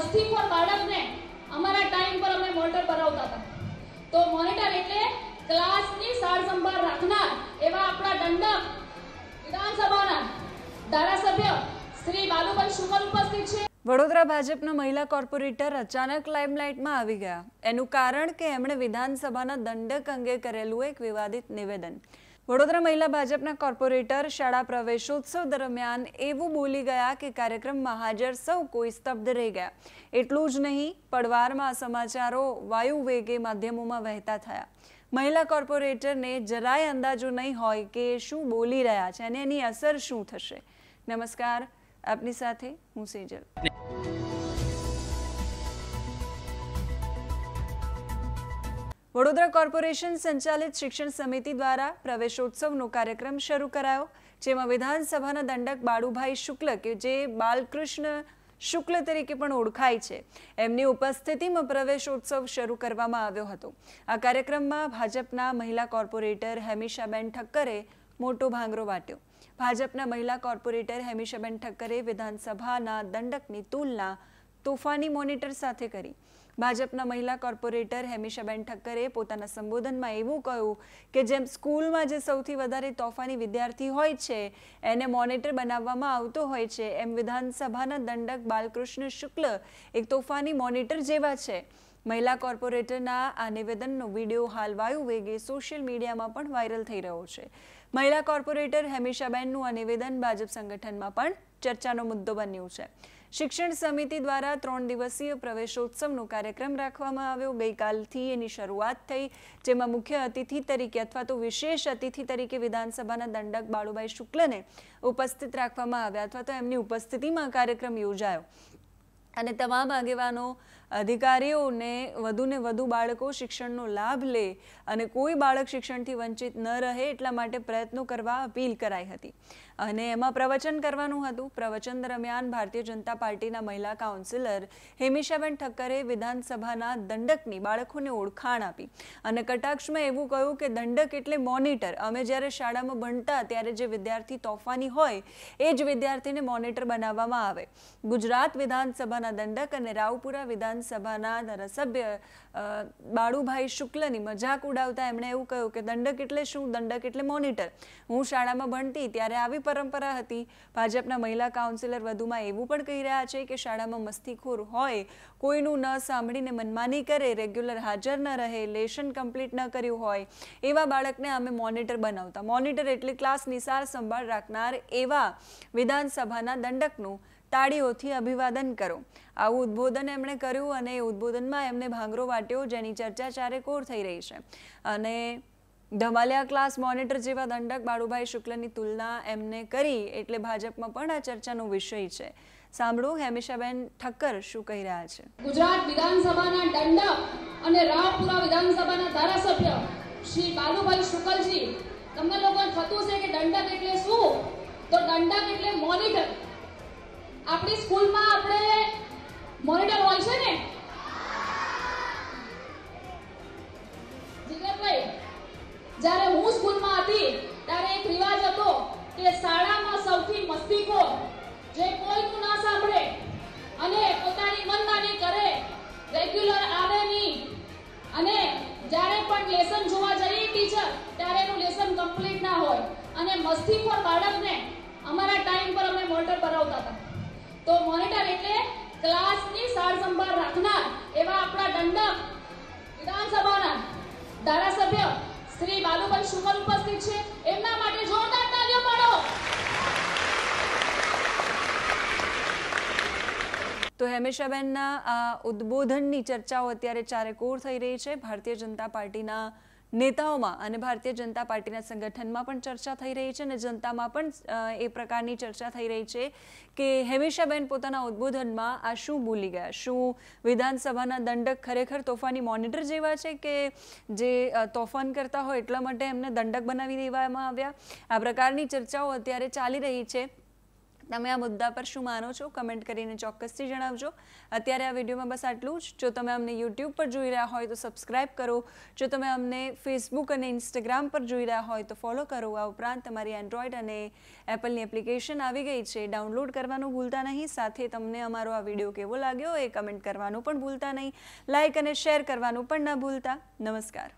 મસ્તી પર બાળકને અમારા ટાઈમ પર અમે મોનિટર બનાવતા હતા તો મોનિટર એટલે ક્લાસની સાર રાખનાર એવા આપણા દંડક વિધાનસભાના ધારાસભ્ય શ્રી બાલુભાઈ શુકલ ઉપસ્થિત છે વડોદરા ભાજપના મહિલા કોર્પોરેટર અચાનક લાઇમલાઇટમાં આવી ગયા એનું કારણ કે એમણે વિધાનસભાના દંડક અંગે કરેલું એક વિવાદિત નિવેદન વડોદરા મહિલા ભાજપના કોર્પોરેટર શાળા પ્રવેશોત્સવ દરમિયાન એવું બોલી ગયા કે કાર્યક્રમમાં હાજર સૌ કોઈ સ્તબ્ધ રહી ગયા એટલું જ નહીં પડવારમાં સમાચારો વાયુ વેગે માધ્યમોમાં વહેતા થયા મહિલા કોર્પોરેટરને જરાય અંદાજો નહીં હોય કે શું બોલી રહ્યા છે અને એની અસર શું થશે નમસ્કાર આપની સાથે હું સેજલ વડોદરા કોર્પોરેશન સંચાલિત શિક્ષણ સમિતિ દ્વારા પ્રવેશોત્સવનો કાર્યક્રમ શરૂ કરાયો જેમાં વિધાનસભાના દંડક બાળુભાઈ શુક્લ કે જે બાલકૃષ્ણ શુક્લ તરીકે પણ ઓળખાય છે એમની ઉપસ્થિતિમાં પ્રવેશોત્સવ શરૂ કરવામાં આવ્યો હતો આ કાર્યક્રમમાં ભાજપના મહિલા કોર્પોરેટર હેમિશાબેન ઠક્કરે મોટો ભાંગરો વાટ્યો ભાજપના મહિલા કોર્પોરેટર હેમિશાબેન ઠક્કરે વિધાનસભાના દંડકની તુલના તોફાની મોનિટર સાથે કરી ભાજપના મહિલા કોર્પોરેટર હેમિશાબેન ઠક્કરે પોતાના સંબોધનમાં એવું કહ્યું કે જેમ સ્કૂલમાં જે સૌથી વધારે તોફાની વિદ્યાર્થી હોય છે એને મોનિટર બનાવવામાં આવતો હોય છે એમ વિધાનસભાના દંડક બાલકૃષ્ણ શુક્લ એક તોફાની મોનિટર જેવા છે મહિલા કોર્પોરેટરના આ નિવેદનનો વિડીયો હાલ વાયુ વેગે સોશિયલ મીડિયામાં પણ વાયરલ થઈ રહ્યો છે મહિલા કોર્પોરેટર હેમિશાબેનનું આ નિવેદન ભાજપ સંગઠનમાં પણ ચર્ચાનો મુદ્દો બન્યું છે શિક્ષણ સમિતિ દ્વારા ત્રણ દિવસીય પ્રવેશોત્સવનો કાર્યક્રમ રાખવામાં આવ્યો ગઈકાલથી એની શરૂઆત થઈ જેમાં મુખ્ય અતિથિ તરીકે અથવા તો વિશેષ અતિથિ તરીકે વિધાનસભાના દંડક બાળુભાઈ શુક્લને ઉપસ્થિત રાખવામાં આવ્યા અથવા તો એમની ઉપસ્થિતિમાં કાર્યક્રમ યોજાયો અને તમામ આગેવાનો અધિકારીઓને વધુને વધુ બાળકો શિક્ષણનો લાભ લે અને કોઈ બાળક શિક્ષણથી વંચિત ન રહે એટલા માટે પ્રયત્નો કરવા અપીલ કરાઈ હતી અને એમાં પ્રવચન કરવાનું હતું પ્રવચન દરમિયાન ભારતીય જનતા પાર્ટીના મહિલા કાઉન્સિલર હેમિશાબેન ઠક્કરે વિધાનસભાના દંડકની બાળકોને ઓળખાણ આપી અને કટાક્ષમાં એવું કહ્યું કે દંડક એટલે મોનિટર અમે જ્યારે શાળામાં ભણતા ત્યારે જે વિદ્યાર્થી તોફાની હોય એ જ વિદ્યાર્થીને મોનિટર બનાવવામાં આવે ગુજરાત વિધાનસભાના દંડક અને રાવપુરા વિધાન વિધાનસભાના ધારાસભ્ય બાળુભાઈ શુક્લની મજાક ઉડાવતા એમણે એવું કહ્યું કે દંડક એટલે શું દંડક એટલે મોનિટર હું શાળામાં ભણતી ત્યારે આવી પરંપરા હતી ભાજપના મહિલા કાઉન્સિલર વધુમાં એવું પણ કહી રહ્યા છે કે શાળામાં મસ્તીખોર હોય કોઈનું ન સાંભળીને મનમાની કરે રેગ્યુલર હાજર ન રહે લેશન કમ્પ્લીટ ન કર્યું હોય એવા બાળકને અમે મોનિટર બનાવતા મોનિટર એટલે ક્લાસની સાર સંભાળ રાખનાર એવા વિધાનસભાના દંડકનું તાળીઓથી અભિવાદન કરો આવું ઉદબોધન એમણે કર્યું અને એ ઉદબોધનમાં એમને ભાંગરો વાટ્યો જેની ચર્ચા ચારેકોર થઈ રહી છે અને ધમાલિયા ક્લાસ મોનિટર જેવા દંડક બાળુભાઈ શુક્લની તુલના એમને કરી એટલે ભાજપમાં પણ આ ચર્ચાનો વિષય છે સાંભળો હેમિશાબેન ઠક્કર શું કહી રહ્યા છે ગુજરાત વિધાનસભાના દંડક અને રાવપુરા વિધાનસભાના ધારાસભ્ય શ્રી બાલુભાઈ શુકલજી તમને લોકો થતું છે કે દંડક એટલે શું તો દંડક એટલે મોનિટર આપણી સ્કૂલમાં આપણે મોનિટર હોય છે ને જીગરભાઈ જ્યારે હું સ્કૂલમાં હતી ત્યારે એક રિવાજ હતો કે શાળામાં સૌથી મસ્તીખોર જે કોઈનું ના સાંભળે અને પોતાની મનમાની કરે રેગ્યુલર આવે નહીં અને જ્યારે પણ લેસન જોવા જઈએ ટીચર ત્યારે એનું લેસન કમ્પ્લીટ ના હોય અને મસ્તીખોર બાળકને અમારા ટાઈમ પર અમે મોટર ભરાવતા હતા ક્લાસની સારસંભાળ રાખનાર એવા આપણા દંડક વિધાનસભાના ધારાસભ્ય શ્રી બાલુભાઈ શુકલ ઉપસ્થિત છે એમના માટે જોરદાર તાળીઓ પાડો તો હેમેશાબેનના આ ઉદ્બોધનની ચર્ચાઓ અત્યારે ચારે ચારેકોર થઈ રહી છે ભારતીય જનતા પાર્ટીના નેતાઓમાં અને ભારતીય જનતા પાર્ટીના સંગઠનમાં પણ ચર્ચા થઈ રહી છે અને જનતામાં પણ એ પ્રકારની ચર્ચા થઈ રહી છે કે હેમિશાબેન પોતાના ઉદ્બોધનમાં આ શું ભૂલી ગયા શું વિધાનસભાના દંડક ખરેખર તોફાની મોનિટર જેવા છે કે જે તોફાન કરતા હોય એટલા માટે એમને દંડક બનાવી દેવામાં આવ્યા આ પ્રકારની ચર્ચાઓ અત્યારે ચાલી રહી છે તમે આ મુદ્દા પર શું માનો છો કમેન્ટ કરીને ચોક્કસથી જણાવજો અત્યારે આ વિડીયોમાં બસ આટલું જ જો તમે અમને યુટ્યુબ પર જોઈ રહ્યા હોય તો સબસ્ક્રાઇબ કરો જો તમે અમને ફેસબુક અને ઇન્સ્ટાગ્રામ પર જોઈ રહ્યા હોય તો ફોલો કરો આ ઉપરાંત તમારી એન્ડ્રોઈડ અને એપલની એપ્લિકેશન આવી ગઈ છે ડાઉનલોડ કરવાનું ભૂલતા નહીં સાથે તમને અમારો આ વિડીયો કેવો લાગ્યો એ કમેન્ટ કરવાનું પણ ભૂલતા નહીં લાઇક અને શેર કરવાનું પણ ન ભૂલતા નમસ્કાર